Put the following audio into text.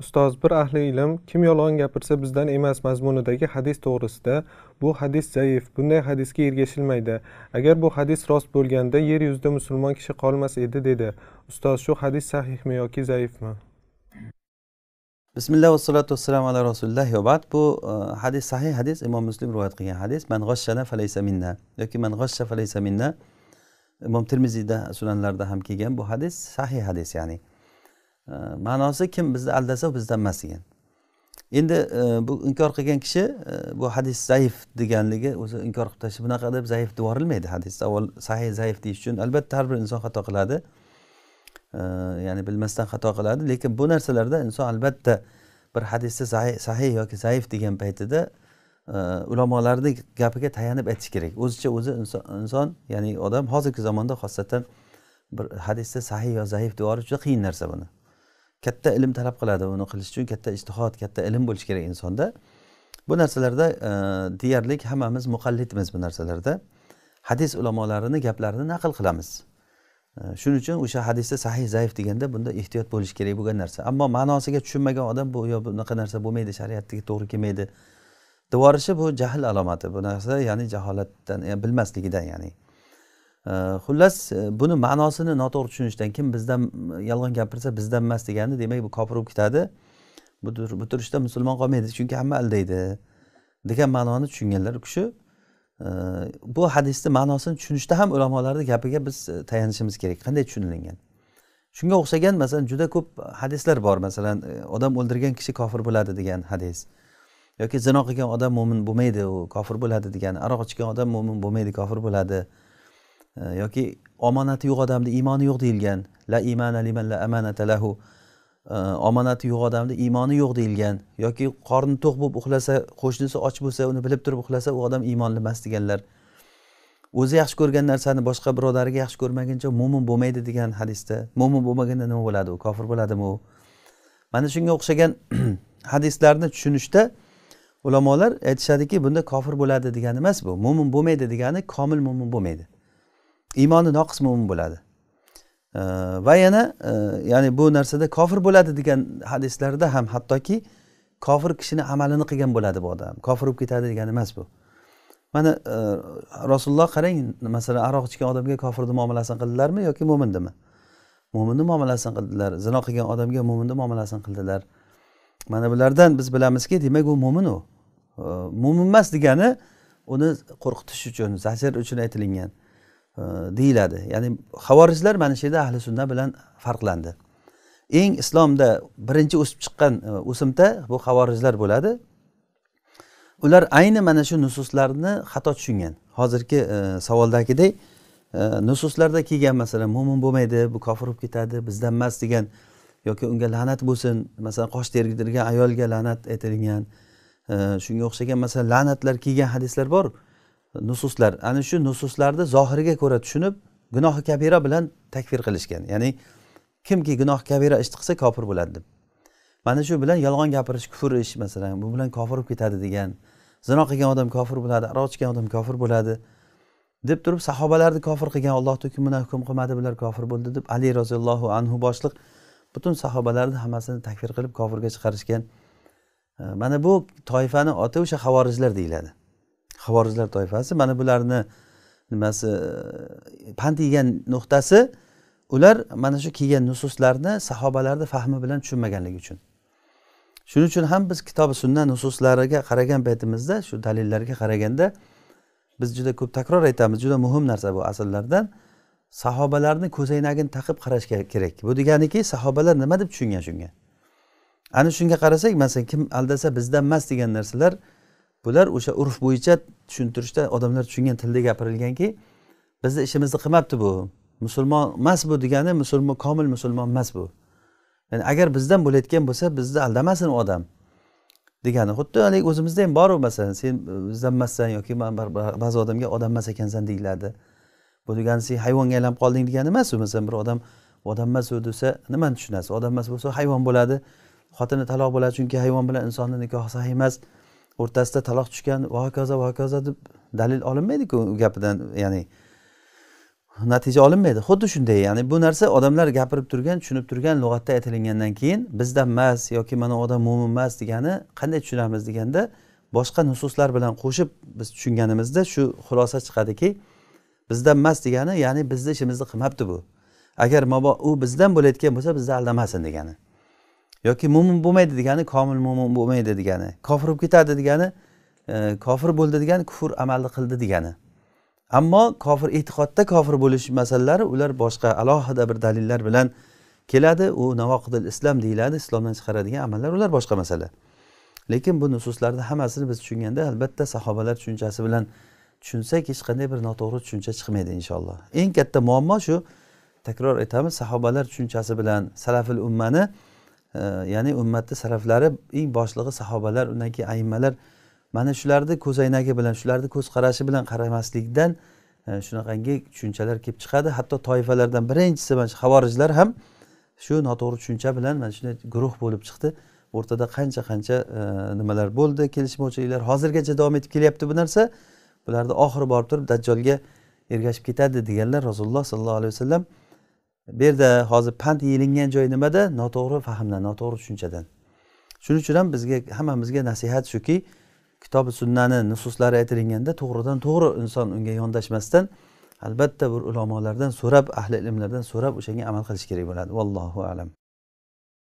ustoz bir ahli ilm kim yolg'on gapirsa bizdan emas mazmunidagi hadis to'g'risida bu hadis zaif bunday hadisga ergashilmaydi agar bu hadis rost bo'lganda yer yuzida musulmon kishi qolmas edi dedi ustoz shu hadis sahihmi yoki zaifmi bismillah vassalotu vassalamu ala rasulillah va ba'd bu uh, hadis sahih hadis imom muslim rivoyat qilgan hadis man g'oshshana falaysa minna yoki man g'oshsha falaysa minna imom termiziyda sunanlarda ham kelgan bu hadis sahih hadis ya'ni ma'nosi kim bizni aldasa bizdan emas degan endi e, bu inkor qilgan kishi e, bu hadis zaif deganligi o'zi inkor qilib tashlash bunaqa deb zaif deb yuborilmaydi hadis avval sahiy zaif deyish uchun albatta har bir inson xato qiladi ya'ni bilmasdan xato qiladi lekin bu narsalarda inson albatta bir hadisni sahiy yoki zaif degan paytida e, ulamolarni gapiga tayanib aytish kerak o'zicha o'zi inson ya'ni odam hozirgi zamonda xosatan bir hadisni sahiy yo zaif deb yuborish juda qiyin narsa buni katta ilm talab qiladi uni qilish uchun katta istihod katta ilm bo'lishi kerak insonda bu narsalarda e, deyarli hammamiz muqallidmiz bu narsalarda hadis ulamolarini gaplarini naql qilamiz e, shuning uchun o'sha hadisda sahih zaif deganda bunda ehtiyot bo'lish kerak bo'lgan narsa ammo ma'nosiga tushunmagan odam bu yo bunaqa narsa bo'lmaydi shariatga to'g'ri kelmaydi devorishi bu jahl alomati bu narsa ya'ni jaholatdan e, bilmasligidan ya'ni xullas e, buni ma'nosini noto'g'ri tushunishdan kim bizdan yolg'on gapirsa bizdan emas degani demak bu kofir bo'lib ketadi bu turishda musulmon qolmaydi chunki hamma aldaydi degan ma'noni tushunganlar u kishi bu hadisni ma'nosini tushunishda ham ulamolarni gapiga biz e, tayanishimiz kerak qanday tushunilingan shunga o'xshagan masalan juda ko'p hadislar bor masalan e, odam o'ldirgan kishi kofir bo'ladi degan hadis yoki zino qilgan odam mo'min bo'lmaydi u kofir bo'ladi degan aroq ichgan odam mo'min bo'lmaydi kofir bo'ladi yoki omonati yo'q odamni iymoni yo'q deyilgan la imana liman la amanata lahu e, omonati yo'q odamni iymoni yo'q deyilgan yoki qorni to'q bo'lib uxlasa qo'shnisi och bo'lsa uni bilib turib uxlasa u odam iymonli emas deganlar o'zi yaxshi ko'rgan narsani boshqa birodariga yaxshi ko'rmaguncha mo'min bo'lmaydi degan hadisda mo'min bo'lmaganda nima bo'ladi u kofir bo'ladimi u mana shunga o'xshagan hadislarni tushunishda ulamolar aytishadiki bunda kofir bo'ladi degani emas bu mo'min bo'lmaydi degani komil mo'min bo'lmaydi iymoni noqis mo'min bo'ladi va yana e, ya'ni bu narsada kofir bo'ladi degan hadislarda ham hattoki kofir kishini amalini qilgan bo'ladi bu odam kofir bo'lib ketadi degani emas bu mana e, rasululloh qarang masalan aroq ichgan odamga kofirni muomalasini qildilarmi yoki mo'mindimi mo'minni muomalasini qildilar zino qilgan odamga mo'minni muomalasini qildilar mana bulardan biz bilamizki demak u mo'min u e, mo'min emas degani uni qo'rqitish uchun zahir uchun aytilingan deyiladi ya'ni havorijlar mana shu yerda ahli sunna bilan farqlandi eng islomda birinchi o'sib chiqqan e, o'simta bu havorijlar bo'ladi ular ayni mana shu nususlarni xato tushungan hozirgi e, e nususlarda kelgan masalan mo'min bo'lmaydi bu kofir bo'lib ketadi bizdan emas degan yoki unga la'nat bo'lsin masalan qosh tergidirgan ayolga la'nat aytilgan e, shunga o'xshagan masalan la'natlar kelgan hadislar bor nususlar ana shu nususlarni zohiriga ko'ra tushunib gunohi kabira bilan takfir qilishgan ya'ni kimki gunoh kabira ish qilsa kofir bo'ladi deb mana shu bilan yolg'on gapirish kufr ish masalan bu bilan kofir bo'lib ketadi degan zino qilgan odam kofir bo'ladi aroq ichgan odam kofir bo'ladi deb turib sahobalarni kofir qilgan olloh hukmidan hukm qilmadi bular kofir bo'ldi deb ali roziyallohu anhu boshliq butun sahobalarni hammasini takfir qilib kofirga chiqarishgan mana bu toifani oti o'sha havorijlar deyiladi havorijlar toifasi mana bularni nimasi e, pand yegan nuqtasi ular mana shu kelgan nususlarni sahobalarni fahmi bilan tushunmaganligi uchun shuning uchun ham biz kitobi sunna nususlariga qaragan paytimizda shu dalillarga qaraganda biz juda ko'p takror aytamiz juda muhim narsa bu asllardan sahobalarni ko'zoynagini taqib qarash kerak bu deganiki sahobalar nima deb tushungan shunga ana shunga qarasak masalan kim aldasa bizdan emas degan narsalar bular o'sha urf bo'yicha tushuntirishda odamlar tushungan tilda gapirilganki bizni ishimizni qilmabdi bu musulmon emas bu degani musulmon komil musulmon emas bu ya'ni agar bizdan bo'layotgan bo'lsa bizni aldamasin odam degani xuddi haligi o'zimizda ham boru masalan sen bizdan emassan yoki man ba'zi odamga odam emas ekansan deyiladi bu degani sen hayvonga aylanib qolding degani emas u masalan bir odam odam emas u desa nimani tushunasiz odam emas bo'lsa hayvon bo'ladi xotini taloq bo'ladi chunki hayvon bilan insonni nikohi sahih emas o'rtasida taloq tushgan va hokazo va hokazo deb dalil olinmaydiku u gapidan ya'ni natija olinmaydi xuddi shunday ya'ni bu narsa odamlar gapirib turgan tushunib turgan lug'atda aytilingandan keyin bizda emas yoki mana u odam mo'min emas degani qanday tushunamiz deganda boshqa nususlar bilan qo'shib biz tushunganimizda shu xulosa chiqadiki bizda emas degani ya'ni bizni ishimizni qilmabdi bu agar mabodo u bizdan bo'layotgan bo'lsa bizni aldamasin degani yoki mo'min bo'lmaydi degani komil mo'min bo'lmaydi degani kofir bo'lib ketadi degani e, kofir bo'ldi degani kufr amalni qildi degani ammo kofir e'tiqodda kofir bo'lish masalalari ular boshqa alohida bir dalillar bilan keladi u navoqidil islom deyiladi islomdan chiqaradigan amallar ular boshqa masala lekin bu nususlarni hammasini biz tushunganda albatta sahobalar tushunchasi bilan tushunsak hech qanday bir noto'g'ri tushuncha chiqmaydi inshaalloh eng katta muammo shu takror aytamiz sahobalar tushunchasi bilan salafil ummani ya'ni ummatni saraflari eng boshlig'i sahobalar undan keyin aymalar mana shularni ko'zoynagi bilan shularni ko'z qarashi bilan qaramaslikdan e, shunaqangi tushunchalar kelib chiqadi hatto toifalardan birinchisi mana shu havorijlar ham shu noto'g'ri tushuncha bilan mana shunday guruh bo'lib chiqdi o'rtada qancha qancha e, nimalar bo'ldi kelishmovchiliklar hozirgacha davom etib kelyapti bu narsa bularni oxiri borib turib dajjolga ergashib ketadi deganlar rasululloh sollallohu alayhi vasallam bu yerda hozir pand yeyilingan joy nimada noto'g'ri fahmdan noto'g'ri tushunchadan shuning uchun ham bizga hammamizga nasihat shuki kitobi sunnani nususlari aytilganda to'g'ridan to'g'ri inson unga yondashmasdan albatta bir ulamolardan so'rab ahli ilmlardan so'rab o'shanga amal qilish kerak bo'ladi vallohu alam